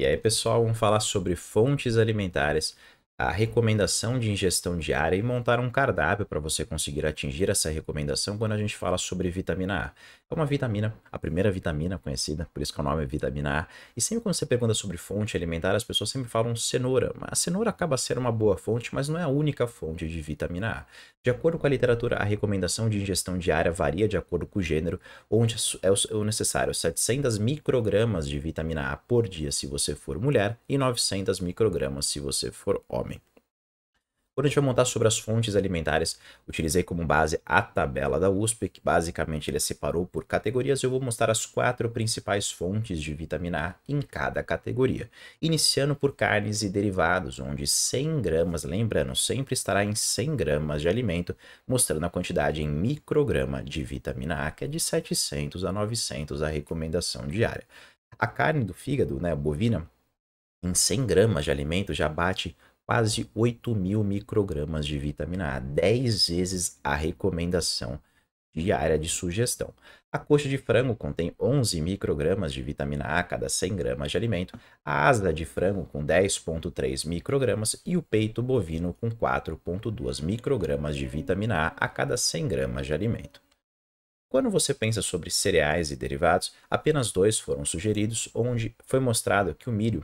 E aí, pessoal, vamos falar sobre fontes alimentares, a recomendação de ingestão diária e montar um cardápio para você conseguir atingir essa recomendação quando a gente fala sobre vitamina A é uma vitamina, a primeira vitamina conhecida, por isso que o nome é vitamina A. E sempre quando você pergunta sobre fonte alimentar, as pessoas sempre falam cenoura. A cenoura acaba sendo uma boa fonte, mas não é a única fonte de vitamina A. De acordo com a literatura, a recomendação de ingestão diária varia de acordo com o gênero, onde é, é, é o necessário 700 microgramas de vitamina A por dia se você for mulher e 900 microgramas se você for homem. Quando a gente vai montar sobre as fontes alimentares, utilizei como base a tabela da USP, que basicamente ele é separou por categorias. Eu vou mostrar as quatro principais fontes de vitamina A em cada categoria. Iniciando por carnes e derivados, onde 100 gramas, lembrando, sempre estará em 100 gramas de alimento, mostrando a quantidade em micrograma de vitamina A, que é de 700 a 900 a recomendação diária. A carne do fígado, né, bovina, em 100 gramas de alimento já bate quase 8 mil microgramas de vitamina A, 10 vezes a recomendação diária de sugestão. A coxa de frango contém 11 microgramas de vitamina A a cada 100 gramas de alimento, a asa de frango com 10,3 microgramas e o peito bovino com 4,2 microgramas de vitamina A a cada 100 gramas de alimento. Quando você pensa sobre cereais e derivados, apenas dois foram sugeridos, onde foi mostrado que o milho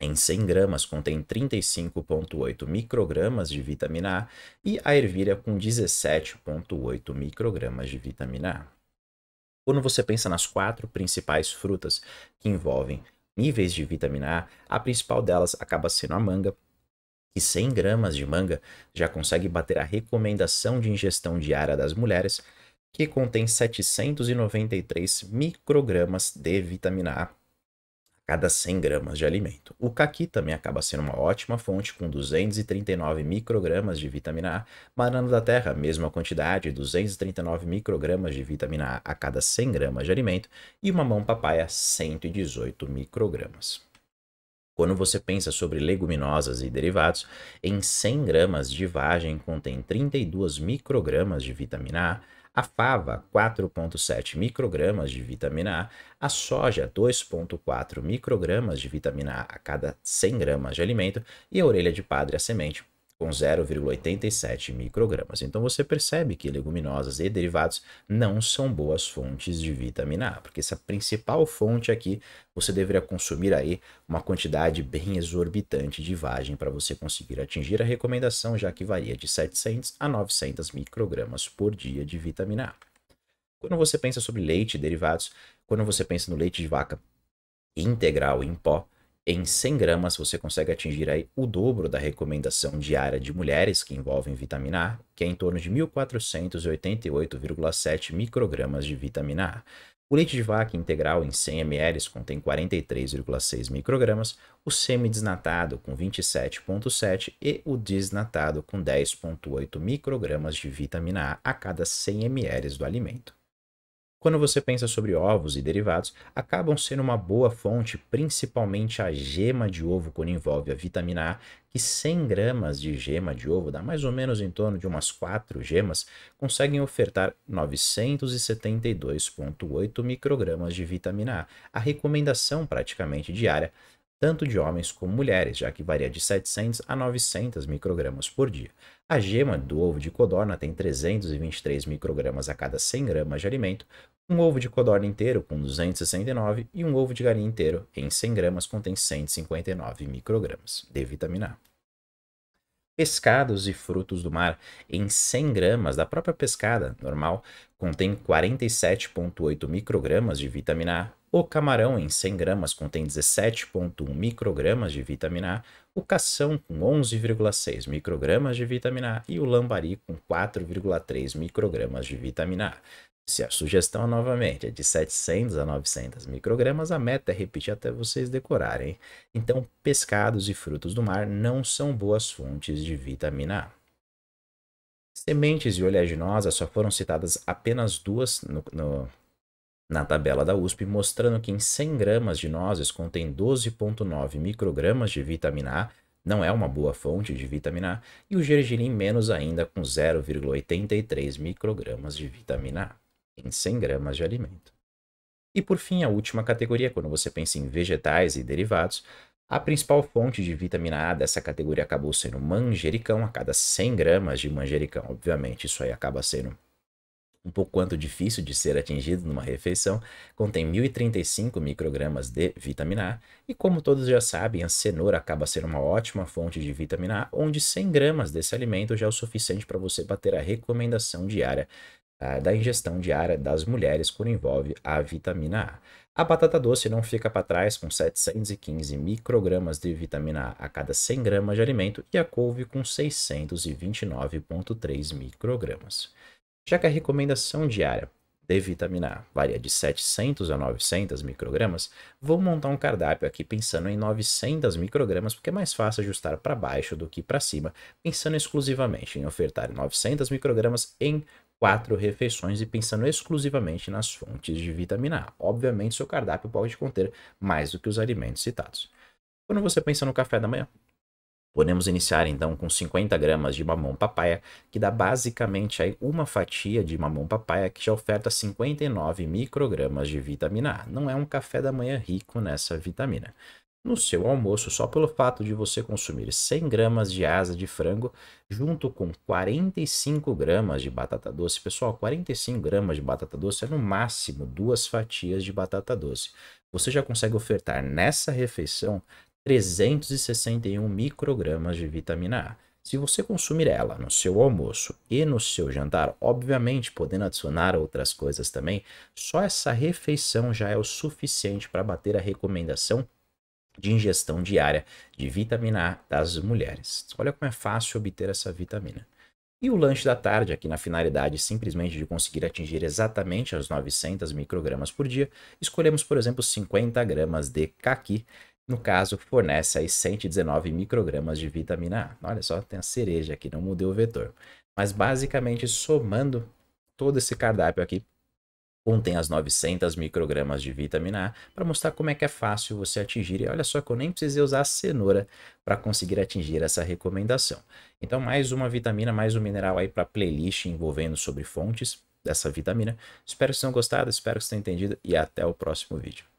em 100 gramas contém 35,8 microgramas de vitamina A e a ervilha com 17,8 microgramas de vitamina A. Quando você pensa nas quatro principais frutas que envolvem níveis de vitamina A, a principal delas acaba sendo a manga, que 100 gramas de manga já consegue bater a recomendação de ingestão diária das mulheres, que contém 793 microgramas de vitamina A cada 100 gramas de alimento. O caqui também acaba sendo uma ótima fonte, com 239 microgramas de vitamina A. Banana da terra, mesma quantidade, 239 microgramas de vitamina A a cada 100 gramas de alimento. E uma mão papaya, 118 microgramas. Quando você pensa sobre leguminosas e derivados, em 100 gramas de vagem contém 32 microgramas de vitamina A, a fava 4.7 microgramas de vitamina A, a soja 2.4 microgramas de vitamina A a cada 100 gramas de alimento e a orelha de padre a semente com 0,87 microgramas. Então você percebe que leguminosas e derivados não são boas fontes de vitamina A, porque essa principal fonte aqui você deveria consumir aí uma quantidade bem exorbitante de vagem para você conseguir atingir a recomendação, já que varia de 700 a 900 microgramas por dia de vitamina A. Quando você pensa sobre leite e derivados, quando você pensa no leite de vaca integral em pó, em 100 gramas, você consegue atingir aí o dobro da recomendação diária de mulheres que envolvem vitamina A, que é em torno de 1.488,7 microgramas de vitamina A. O leite de vaca integral em 100 ml contém 43,6 microgramas, o semi-desnatado com 27,7 e o desnatado com 10,8 microgramas de vitamina A a cada 100 ml do alimento. Quando você pensa sobre ovos e derivados, acabam sendo uma boa fonte, principalmente a gema de ovo quando envolve a vitamina A, que 100 gramas de gema de ovo dá mais ou menos em torno de umas 4 gemas, conseguem ofertar 972,8 microgramas de vitamina A, a recomendação praticamente diária tanto de homens como mulheres, já que varia de 700 a 900 microgramas por dia. A gema do ovo de codorna tem 323 microgramas a cada 100 gramas de alimento, um ovo de codorna inteiro com 269 e um ovo de galinha inteiro em 100 gramas contém 159 microgramas de vitamina A. Pescados e frutos do mar em 100 gramas da própria pescada normal contém 47,8 microgramas de vitamina A. O camarão em 100 gramas contém 17,1 microgramas de vitamina A. O cação com 11,6 microgramas de vitamina A e o lambari com 4,3 microgramas de vitamina A. Se a sugestão novamente é de 700 a 900 microgramas, a meta é repetir até vocês decorarem. Então, pescados e frutos do mar não são boas fontes de vitamina A. Sementes e oleaginosas só foram citadas apenas duas no, no, na tabela da USP, mostrando que em 100 gramas de nozes contém 12,9 microgramas de vitamina A, não é uma boa fonte de vitamina A, e o gergelim menos ainda, com 0,83 microgramas de vitamina A em 100 gramas de alimento. E por fim, a última categoria, quando você pensa em vegetais e derivados, a principal fonte de vitamina A dessa categoria acabou sendo manjericão, a cada 100 gramas de manjericão. Obviamente, isso aí acaba sendo um pouco quanto difícil de ser atingido numa refeição, contém 1035 microgramas de vitamina A, e como todos já sabem, a cenoura acaba sendo uma ótima fonte de vitamina A, onde 100 gramas desse alimento já é o suficiente para você bater a recomendação diária da ingestão diária das mulheres quando envolve a vitamina A. A batata doce não fica para trás com 715 microgramas de vitamina A a cada 100 gramas de alimento e a couve com 629,3 microgramas. Já que a recomendação diária de vitamina A varia de 700 a 900 microgramas, vou montar um cardápio aqui pensando em 900 microgramas, porque é mais fácil ajustar para baixo do que para cima, pensando exclusivamente em ofertar 900 microgramas em quatro refeições e pensando exclusivamente nas fontes de vitamina A. Obviamente, seu cardápio pode conter mais do que os alimentos citados. Quando você pensa no café da manhã, podemos iniciar então com 50 gramas de mamão papaya, que dá basicamente aí uma fatia de mamão papaya que já oferta 59 microgramas de vitamina A. Não é um café da manhã rico nessa vitamina no seu almoço só pelo fato de você consumir 100 gramas de asa de frango junto com 45 gramas de batata doce. Pessoal, 45 gramas de batata doce é no máximo duas fatias de batata doce. Você já consegue ofertar nessa refeição 361 microgramas de vitamina A. Se você consumir ela no seu almoço e no seu jantar, obviamente podendo adicionar outras coisas também, só essa refeição já é o suficiente para bater a recomendação de ingestão diária de vitamina A das mulheres. Olha como é fácil obter essa vitamina. E o lanche da tarde, aqui na finalidade simplesmente de conseguir atingir exatamente as 900 microgramas por dia, escolhemos, por exemplo, 50 gramas de caqui. No caso, fornece aí 119 microgramas de vitamina A. Olha só, tem a cereja aqui, não mudei o vetor. Mas basicamente, somando todo esse cardápio aqui, contém as 900 microgramas de vitamina A, para mostrar como é que é fácil você atingir. E olha só que eu nem precisei usar a cenoura para conseguir atingir essa recomendação. Então, mais uma vitamina, mais um mineral aí para playlist envolvendo sobre fontes dessa vitamina. Espero que vocês tenham gostado, espero que vocês tenham entendido e até o próximo vídeo.